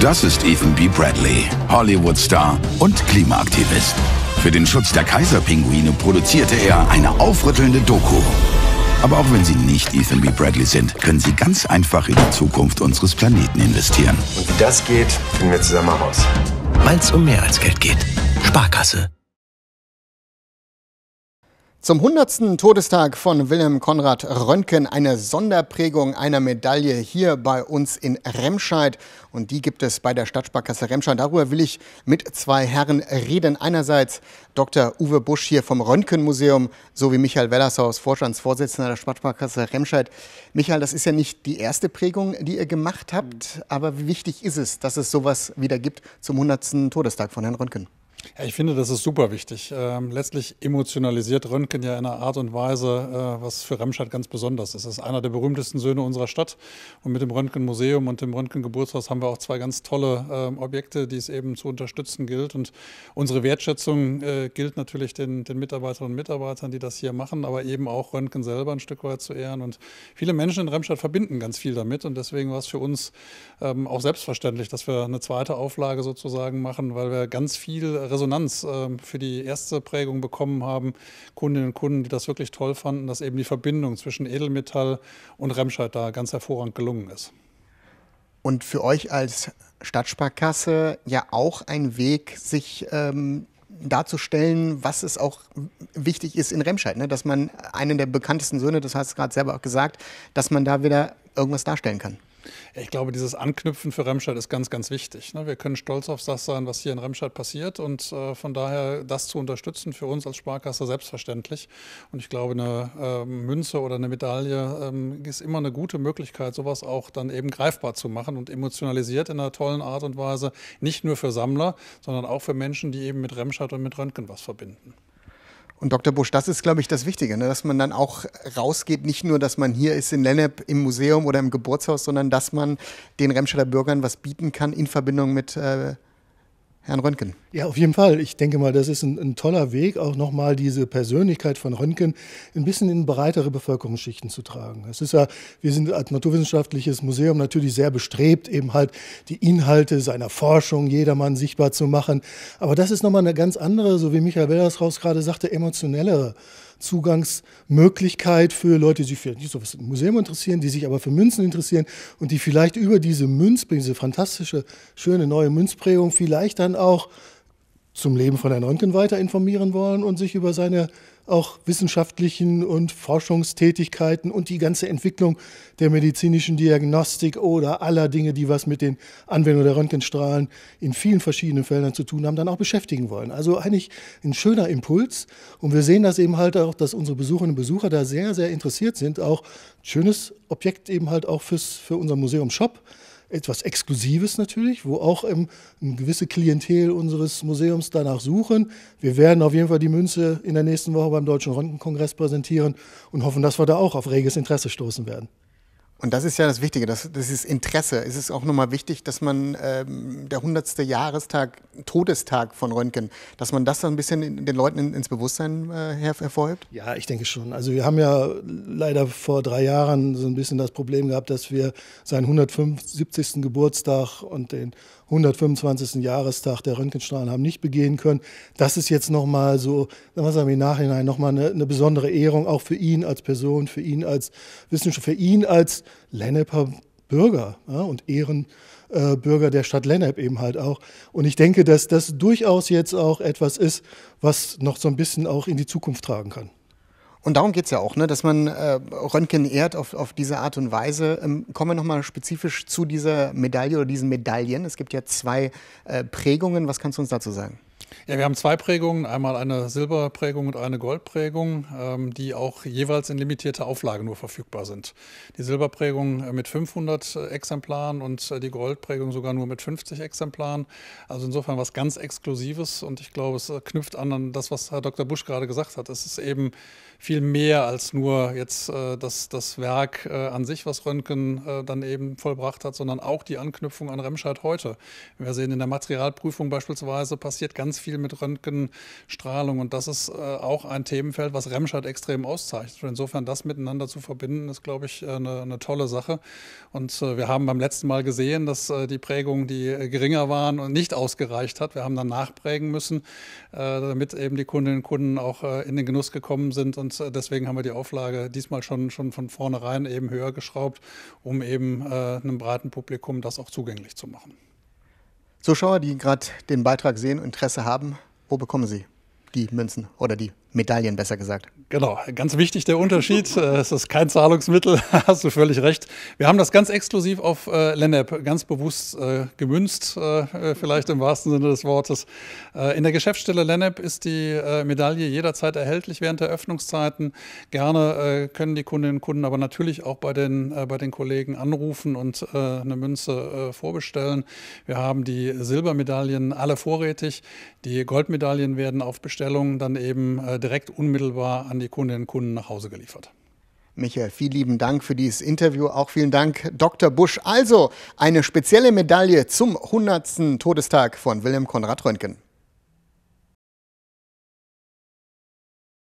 Das ist Ethan B. Bradley, Hollywood-Star und Klimaaktivist. Für den Schutz der Kaiserpinguine produzierte er eine aufrüttelnde Doku. Aber auch wenn Sie nicht Ethan B. Bradley sind, können Sie ganz einfach in die Zukunft unseres Planeten investieren. Und wie das geht, finden wir zusammen heraus. Weil es um mehr als Geld geht. Sparkasse. Zum 100. Todestag von Wilhelm Konrad Röntgen eine Sonderprägung einer Medaille hier bei uns in Remscheid. Und die gibt es bei der Stadtsparkasse Remscheid. Darüber will ich mit zwei Herren reden. Einerseits Dr. Uwe Busch hier vom Röntgenmuseum sowie Michael Wellershaus, Vorstandsvorsitzender der Stadtsparkasse Remscheid. Michael, das ist ja nicht die erste Prägung, die ihr gemacht habt. Hm. Aber wie wichtig ist es, dass es sowas wieder gibt zum 100. Todestag von Herrn Röntgen? Ja, ich finde, das ist super wichtig. Ähm, letztlich emotionalisiert Röntgen ja in einer Art und Weise, äh, was für Remscheid ganz besonders ist. Es ist einer der berühmtesten Söhne unserer Stadt. Und mit dem Röntgenmuseum und dem Röntgengeburtshaus haben wir auch zwei ganz tolle ähm, Objekte, die es eben zu unterstützen gilt. Und unsere Wertschätzung äh, gilt natürlich den, den, Mitarbeiterinnen und Mitarbeitern, die das hier machen, aber eben auch Röntgen selber ein Stück weit zu ehren. Und viele Menschen in Remscheid verbinden ganz viel damit. Und deswegen war es für uns ähm, auch selbstverständlich, dass wir eine zweite Auflage sozusagen machen, weil wir ganz viel äh, Resonanz ähm, für die erste Prägung bekommen haben. Kundinnen und Kunden, die das wirklich toll fanden, dass eben die Verbindung zwischen Edelmetall und Remscheid da ganz hervorragend gelungen ist. Und für euch als Stadtsparkasse ja auch ein Weg, sich ähm, darzustellen, was es auch wichtig ist in Remscheid, ne? dass man einen der bekanntesten Söhne, das hast du gerade selber auch gesagt, dass man da wieder irgendwas darstellen kann. Ich glaube, dieses Anknüpfen für Remscheid ist ganz, ganz wichtig. Ne? Wir können stolz auf das sein, was hier in Remscheid passiert und äh, von daher das zu unterstützen für uns als Sparkasse selbstverständlich. Und ich glaube, eine ähm, Münze oder eine Medaille ähm, ist immer eine gute Möglichkeit, sowas auch dann eben greifbar zu machen und emotionalisiert in einer tollen Art und Weise, nicht nur für Sammler, sondern auch für Menschen, die eben mit Remscheid und mit Röntgen was verbinden. Und Dr. Busch, das ist, glaube ich, das Wichtige, ne? dass man dann auch rausgeht, nicht nur, dass man hier ist in Lennep im Museum oder im Geburtshaus, sondern dass man den Remscheider Bürgern was bieten kann in Verbindung mit äh, Herrn Röntgen. Ja, auf jeden Fall. Ich denke mal, das ist ein, ein toller Weg, auch nochmal diese Persönlichkeit von Röntgen ein bisschen in breitere Bevölkerungsschichten zu tragen. Es ist ja, wir sind als naturwissenschaftliches Museum natürlich sehr bestrebt, eben halt die Inhalte seiner Forschung jedermann sichtbar zu machen. Aber das ist nochmal eine ganz andere, so wie Michael Wellershaus gerade sagte, emotionellere Zugangsmöglichkeit für Leute, die sich für nicht so was im Museum interessieren, die sich aber für Münzen interessieren und die vielleicht über diese Münzprägung, diese fantastische, schöne neue Münzprägung vielleicht dann auch zum Leben von Herrn Röntgen weiter informieren wollen und sich über seine auch wissenschaftlichen und Forschungstätigkeiten und die ganze Entwicklung der medizinischen Diagnostik oder aller Dinge, die was mit den Anwendungen der Röntgenstrahlen in vielen verschiedenen Feldern zu tun haben, dann auch beschäftigen wollen. Also eigentlich ein schöner Impuls. Und wir sehen das eben halt auch, dass unsere Besucherinnen und Besucher da sehr, sehr interessiert sind. Auch ein schönes Objekt eben halt auch fürs, für unser Museum Shop etwas Exklusives natürlich, wo auch ähm, eine gewisse Klientel unseres Museums danach suchen. Wir werden auf jeden Fall die Münze in der nächsten Woche beim Deutschen Röntgenkongress präsentieren und hoffen, dass wir da auch auf reges Interesse stoßen werden. Und das ist ja das Wichtige, das, das ist Interesse. Es ist auch nochmal wichtig, dass man ähm, der 100. Jahrestag, Todestag von Röntgen, dass man das dann ein bisschen den Leuten in, ins Bewusstsein äh, hervorhebt? Ja, ich denke schon. Also wir haben ja leider vor drei Jahren so ein bisschen das Problem gehabt, dass wir seinen 175. Geburtstag und den 125. Jahrestag der Röntgenstrahlen haben nicht begehen können. Das ist jetzt nochmal so, was sagen wir im Nachhinein, nochmal eine, eine besondere Ehrung, auch für ihn als Person, für ihn als Wissenschaftler, für ihn als Lenneper Bürger ja, und Ehrenbürger äh, der Stadt Lennep eben halt auch. Und ich denke, dass das durchaus jetzt auch etwas ist, was noch so ein bisschen auch in die Zukunft tragen kann. Und darum geht es ja auch, ne? dass man äh, Röntgen ehrt auf, auf diese Art und Weise. Ähm, kommen wir nochmal spezifisch zu dieser Medaille oder diesen Medaillen. Es gibt ja zwei äh, Prägungen. Was kannst du uns dazu sagen? Ja, wir haben zwei Prägungen, einmal eine Silberprägung und eine Goldprägung, ähm, die auch jeweils in limitierter Auflage nur verfügbar sind. Die Silberprägung äh, mit 500 Exemplaren und äh, die Goldprägung sogar nur mit 50 Exemplaren. Also insofern was ganz Exklusives und ich glaube, es äh, knüpft an, an das, was Herr Dr. Busch gerade gesagt hat. Es ist eben viel mehr als nur jetzt das, das Werk an sich, was Röntgen dann eben vollbracht hat, sondern auch die Anknüpfung an Remscheid heute. Wir sehen in der Materialprüfung beispielsweise passiert ganz ganz viel mit Röntgenstrahlung und das ist äh, auch ein Themenfeld, was Remscheid extrem auszeichnet. Und insofern das miteinander zu verbinden, ist, glaube ich, äh, eine, eine, tolle Sache. Und äh, wir haben beim letzten Mal gesehen, dass die Prägungen, die geringer waren und nicht ausgereicht hat, wir haben dann nachprägen müssen, damit eben die Kundinnen und Kunden auch in den Genuss gekommen sind. Und deswegen haben wir die Auflage diesmal schon, schon von vornherein eben höher geschraubt, um eben einem breiten Publikum das auch zugänglich zu machen. Zuschauer, die gerade den Beitrag sehen, und Interesse haben, wo bekommen sie die Münzen oder die Medaillen, besser gesagt. Genau, ganz wichtig der Unterschied. Äh, es ist kein Zahlungsmittel, hast du völlig recht. Wir haben das ganz exklusiv auf äh, Lennep ganz bewusst äh, gemünzt, äh, äh vielleicht im wahrsten Sinne des Wortes. Äh, in der Geschäftsstelle Lennep ist die Medaille jederzeit erhältlich während der Öffnungszeiten. Gerne können die Kundinnen und Kunden aber natürlich auch bei den, bei den Kollegen anrufen und eine Münze vorbestellen. Wir haben die Silbermedaillen alle vorrätig. Die Goldmedaillen werden auf Bestellung dann eben äh, direkt unmittelbar an die Kundinnen und Kunden nach Hause geliefert. Michael, vielen lieben Dank für dieses Interview. Auch vielen Dank, Dr. Busch. Also eine spezielle Medaille zum 100. Todestag von Wilhelm Konrad Röntgen.